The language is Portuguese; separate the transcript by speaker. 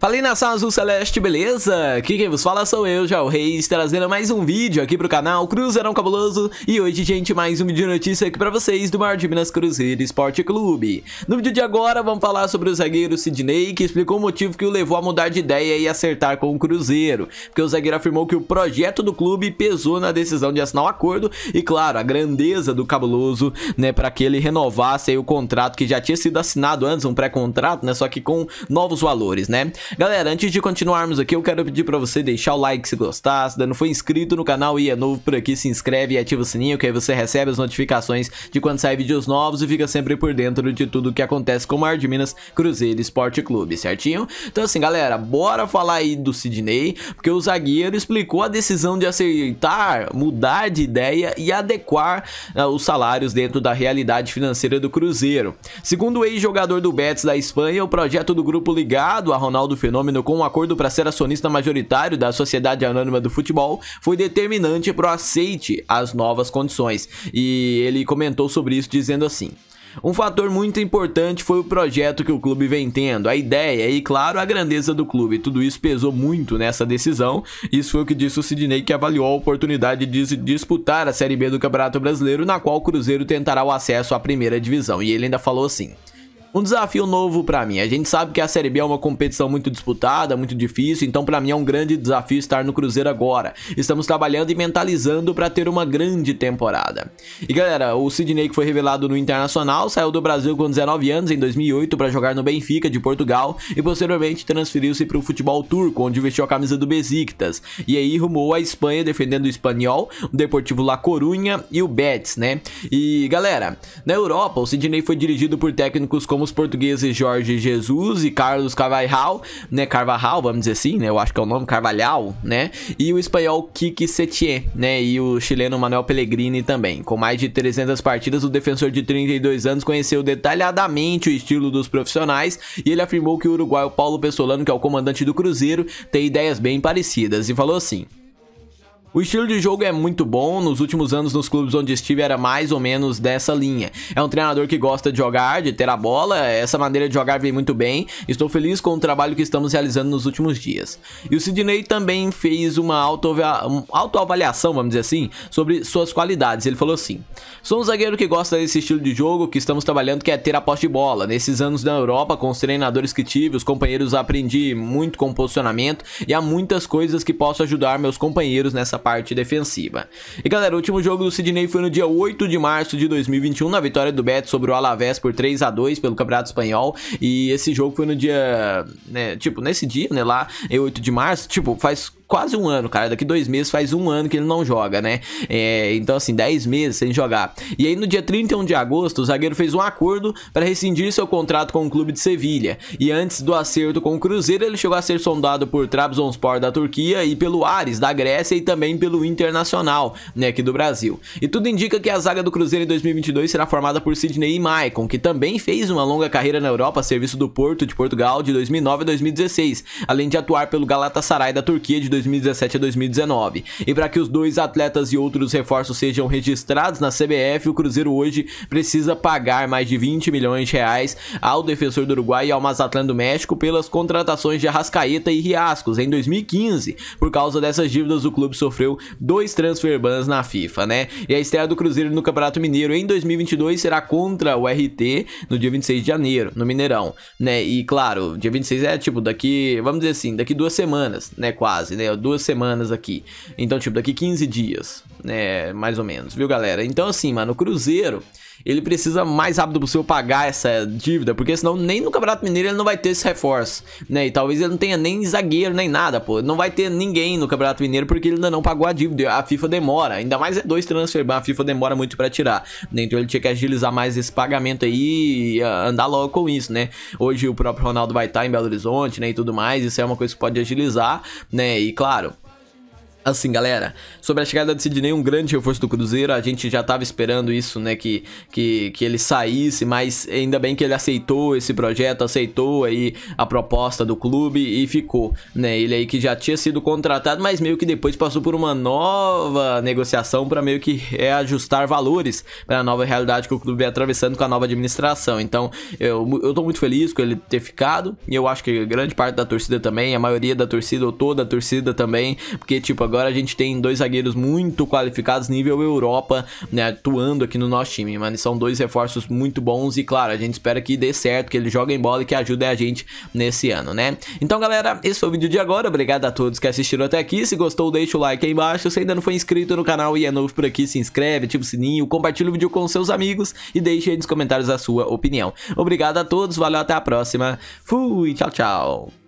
Speaker 1: Fala aí nação azul celeste, beleza? Aqui quem vos fala sou eu, já o Reis, trazendo mais um vídeo aqui pro canal Cruzeirão Cabuloso E hoje, gente, mais um vídeo de notícia aqui pra vocês do maior de Minas Cruzeiro Esporte Clube No vídeo de agora, vamos falar sobre o zagueiro Sidney, que explicou o motivo que o levou a mudar de ideia e acertar com o Cruzeiro Porque o zagueiro afirmou que o projeto do clube pesou na decisão de assinar o acordo E claro, a grandeza do Cabuloso, né, pra que ele renovasse o contrato que já tinha sido assinado antes, um pré-contrato, né, só que com novos valores, né Galera, antes de continuarmos aqui, eu quero pedir pra você deixar o like se gostar, se não foi inscrito no canal e é novo por aqui, se inscreve e ativa o sininho, que aí você recebe as notificações de quando sai vídeos novos e fica sempre por dentro de tudo que acontece com o Mar de Minas Cruzeiro Esporte Clube, certinho? Então assim, galera, bora falar aí do Sidney, porque o zagueiro explicou a decisão de aceitar, mudar de ideia e adequar uh, os salários dentro da realidade financeira do Cruzeiro. Segundo o ex-jogador do Betis da Espanha, o projeto do grupo ligado a Ronaldo fenômeno com um acordo para ser acionista majoritário da Sociedade Anônima do Futebol foi determinante para o aceite às novas condições, e ele comentou sobre isso dizendo assim. Um fator muito importante foi o projeto que o clube vem tendo, a ideia e, claro, a grandeza do clube. Tudo isso pesou muito nessa decisão. Isso foi o que disse o Sidney, que avaliou a oportunidade de disputar a Série B do Campeonato Brasileiro, na qual o Cruzeiro tentará o acesso à primeira divisão. E ele ainda falou assim um desafio novo para mim. A gente sabe que a Série B é uma competição muito disputada, muito difícil, então para mim é um grande desafio estar no Cruzeiro agora. Estamos trabalhando e mentalizando para ter uma grande temporada. E galera, o Sidney que foi revelado no Internacional saiu do Brasil com 19 anos em 2008 para jogar no Benfica de Portugal e posteriormente transferiu-se para o futebol turco, onde vestiu a camisa do Besiktas. E aí rumou à Espanha defendendo o Espanhol, o Deportivo La Coruña e o Betis, né? E galera, na Europa o Sidney foi dirigido por técnicos como como os portugueses Jorge Jesus e Carlos Carvajal, né, Carvajal, vamos dizer assim, né, eu acho que é o nome, Carvalhal, né, e o espanhol Kiki Setien, né, e o chileno Manuel Pellegrini também. Com mais de 300 partidas, o defensor de 32 anos conheceu detalhadamente o estilo dos profissionais e ele afirmou que o uruguaio Paulo Pessolano, que é o comandante do Cruzeiro, tem ideias bem parecidas e falou assim... O estilo de jogo é muito bom, nos últimos anos nos clubes onde estive era mais ou menos dessa linha. É um treinador que gosta de jogar, de ter a bola, essa maneira de jogar vem muito bem. Estou feliz com o trabalho que estamos realizando nos últimos dias. E o Sidney também fez uma autoavaliação, vamos dizer assim, sobre suas qualidades. Ele falou assim: "Sou um zagueiro que gosta desse estilo de jogo que estamos trabalhando, que é ter a posse de bola. Nesses anos na Europa, com os treinadores que tive, os companheiros aprendi muito com posicionamento e há muitas coisas que posso ajudar meus companheiros nessa parte parte defensiva. E galera, o último jogo do Sidney foi no dia 8 de março de 2021, na vitória do Betis sobre o Alavés por 3 x 2 pelo Campeonato Espanhol. E esse jogo foi no dia, né, tipo, nesse dia, né, lá, em 8 de março, tipo, faz quase um ano, cara. Daqui dois meses faz um ano que ele não joga, né? É, então, assim, dez meses sem jogar. E aí, no dia 31 de agosto, o zagueiro fez um acordo para rescindir seu contrato com o clube de Sevilha. E antes do acerto com o Cruzeiro, ele chegou a ser sondado por Trabzonspor da Turquia e pelo Ares da Grécia e também pelo Internacional, né, aqui do Brasil. E tudo indica que a zaga do Cruzeiro em 2022 será formada por Sidney e Maicon, que também fez uma longa carreira na Europa a serviço do Porto de Portugal de 2009 a 2016, além de atuar pelo Galatasaray da Turquia de 2016 2017 a 2019. E para que os dois atletas e outros reforços sejam registrados na CBF, o Cruzeiro hoje precisa pagar mais de 20 milhões de reais ao defensor do Uruguai e ao Mazatlan do México pelas contratações de Arrascaeta e Riascos em 2015. Por causa dessas dívidas, o clube sofreu dois transfer bans na FIFA, né? E a estreia do Cruzeiro no Campeonato Mineiro em 2022 será contra o RT no dia 26 de janeiro, no Mineirão, né? E claro, dia 26 é tipo daqui, vamos dizer assim, daqui duas semanas, né, quase, né? É, duas semanas aqui. Então, tipo, daqui 15 dias, né, mais ou menos, viu, galera? Então, assim, mano, o Cruzeiro, ele precisa mais rápido possível pagar essa dívida, porque senão nem no Campeonato Mineiro ele não vai ter esse reforço, né? E talvez ele não tenha nem zagueiro, nem nada, pô. Não vai ter ninguém no Campeonato Mineiro porque ele ainda não pagou a dívida. A FIFA demora, ainda mais é dois transfer, a FIFA demora muito para tirar. Né? Então ele tinha que agilizar mais esse pagamento aí e ah, andar logo com isso, né? Hoje o próprio Ronaldo vai estar tá em Belo Horizonte, né, e tudo mais. Isso é uma coisa que pode agilizar, né? E claro, Assim, galera, sobre a chegada de Sidney, um grande reforço do Cruzeiro, a gente já estava esperando isso, né, que, que, que ele saísse, mas ainda bem que ele aceitou esse projeto, aceitou aí a proposta do clube e ficou, né, ele aí que já tinha sido contratado, mas meio que depois passou por uma nova negociação para meio que reajustar valores para a nova realidade que o clube é atravessando com a nova administração, então eu, eu tô muito feliz com ele ter ficado, e eu acho que grande parte da torcida também, a maioria da torcida, ou toda a torcida também, porque, tipo, agora agora a gente tem dois zagueiros muito qualificados, nível Europa, né, atuando aqui no nosso time, mano. são dois reforços muito bons e, claro, a gente espera que dê certo, que ele jogue em bola e que ajude a gente nesse ano, né? Então, galera, esse foi o vídeo de agora. Obrigado a todos que assistiram até aqui. Se gostou, deixa o like aí embaixo. Se ainda não foi inscrito no canal e é novo por aqui, se inscreve, ativa o sininho, compartilha o vídeo com seus amigos e deixe aí nos comentários a sua opinião. Obrigado a todos, valeu, até a próxima. Fui, tchau, tchau.